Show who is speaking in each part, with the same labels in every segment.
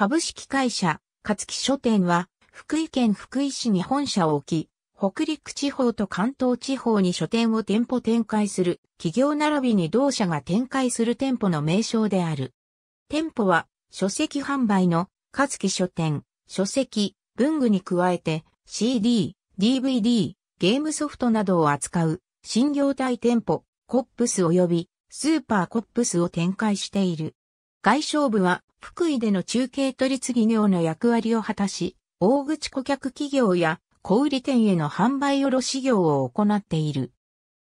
Speaker 1: 株式会社、勝木書店は、福井県福井市に本社を置き、北陸地方と関東地方に書店を店舗展開する、企業並びに同社が展開する店舗の名称である。店舗は、書籍販売の、勝木書店、書籍、文具に加えて、CD、DVD、ゲームソフトなどを扱う、新業態店舗、コップス及び、スーパーコップスを展開している。外商部は福井での中継取次業の役割を果たし、大口顧客企業や小売店への販売卸業を行っている。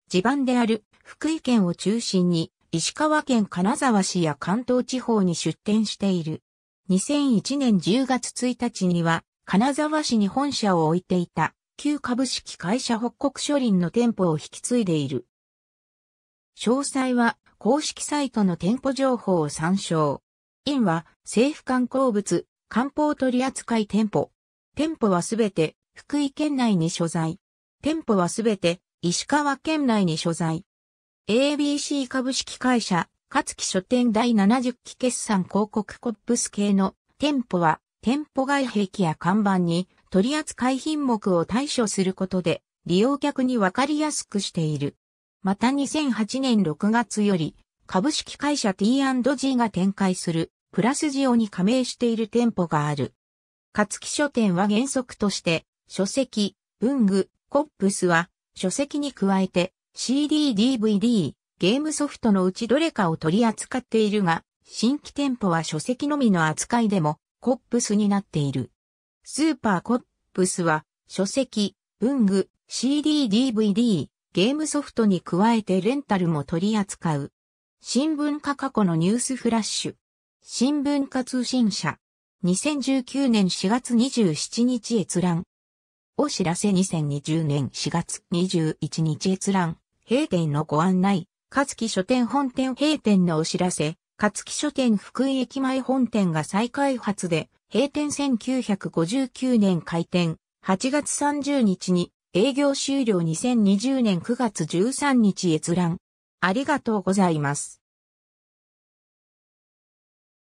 Speaker 1: 地盤である福井県を中心に石川県金沢市や関東地方に出店している。2001年10月1日には金沢市に本社を置いていた旧株式会社北国書林の店舗を引き継いでいる。詳細は公式サイトの店舗情報を参照。院は政府観光物、漢方取扱店舗。店舗はすべて福井県内に所在。店舗はすべて石川県内に所在。ABC 株式会社、勝木書店第70期決算広告コップス系の店舗は店舗外壁や看板に取扱品目を対処することで利用客にわかりやすくしている。また2008年6月より、株式会社 T&G が展開する、プラスジオに加盟している店舗がある。勝木書店は原則として、書籍、文具、コップスは、書籍に加えて、CD、DVD、ゲームソフトのうちどれかを取り扱っているが、新規店舗は書籍のみの扱いでも、コップスになっている。スーパーコップスは、書籍、文具、CD、DVD、ゲームソフトに加えてレンタルも取り扱う。新聞化過去のニュースフラッシュ。新聞化通信社。2019年4月27日閲覧。お知らせ2020年4月21日閲覧。閉店のご案内。勝木書店本店閉店のお知らせ。勝木書店福井駅前本店が再開発で、閉店1959年開店。8月30日に営業終了2020年9月13日閲覧。ありがとうございます。